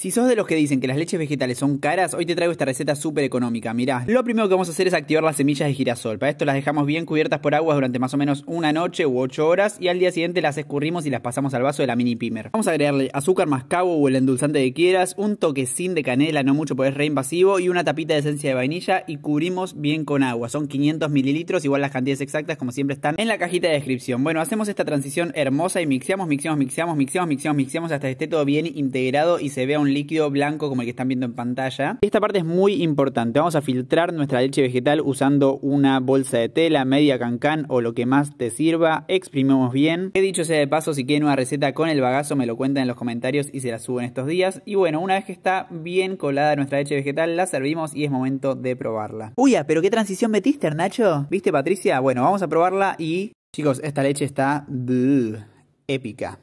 Si sos de los que dicen que las leches vegetales son caras, hoy te traigo esta receta súper económica. Mirá, lo primero que vamos a hacer es activar las semillas de girasol. Para esto las dejamos bien cubiertas por agua durante más o menos una noche u ocho horas y al día siguiente las escurrimos y las pasamos al vaso de la mini pimer. Vamos a agregarle azúcar mascabo o el endulzante que quieras, un toquecín de canela, no mucho porque es re invasivo, y una tapita de esencia de vainilla y cubrimos bien con agua. Son 500 mililitros, igual las cantidades exactas como siempre están en la cajita de descripción. Bueno, hacemos esta transición hermosa y mixeamos, mixeamos, mixeamos, mixeamos, mixeamos, mixeamos hasta que esté todo bien integrado y se vea un líquido blanco como el que están viendo en pantalla. Esta parte es muy importante. Vamos a filtrar nuestra leche vegetal usando una bolsa de tela, media cancán o lo que más te sirva. Exprimimos bien. He dicho sea de paso, si quieren una receta con el bagazo me lo cuentan en los comentarios y se la subo en estos días. Y bueno, una vez que está bien colada nuestra leche vegetal, la servimos y es momento de probarla. Uy, ah, pero qué transición metiste, Nacho. ¿Viste, Patricia? Bueno, vamos a probarla y... Chicos, esta leche está épica.